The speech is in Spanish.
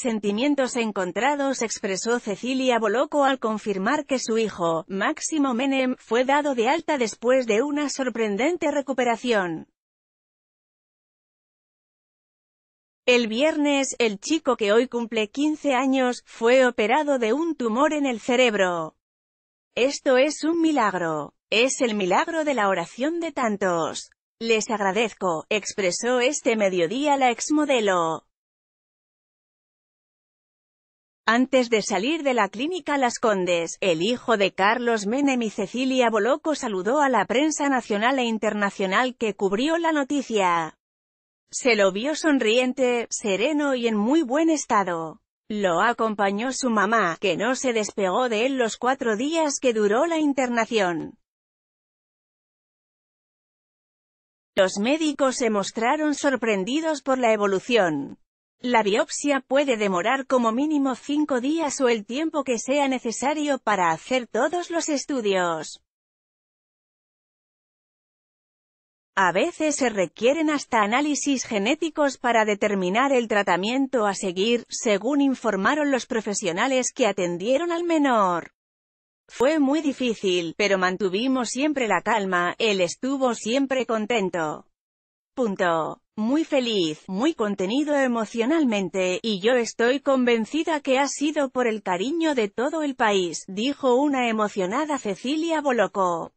Sentimientos encontrados expresó Cecilia Boloco al confirmar que su hijo, Máximo Menem, fue dado de alta después de una sorprendente recuperación. El viernes, el chico que hoy cumple 15 años, fue operado de un tumor en el cerebro. Esto es un milagro. Es el milagro de la oración de tantos. Les agradezco, expresó este mediodía la exmodelo. Antes de salir de la clínica Las Condes, el hijo de Carlos Menem y Cecilia Boloco saludó a la prensa nacional e internacional que cubrió la noticia. Se lo vio sonriente, sereno y en muy buen estado. Lo acompañó su mamá, que no se despegó de él los cuatro días que duró la internación. Los médicos se mostraron sorprendidos por la evolución. La biopsia puede demorar como mínimo 5 días o el tiempo que sea necesario para hacer todos los estudios. A veces se requieren hasta análisis genéticos para determinar el tratamiento a seguir, según informaron los profesionales que atendieron al menor. Fue muy difícil, pero mantuvimos siempre la calma, él estuvo siempre contento. Punto muy feliz, muy contenido emocionalmente, y yo estoy convencida que ha sido por el cariño de todo el país, dijo una emocionada Cecilia Bolocco.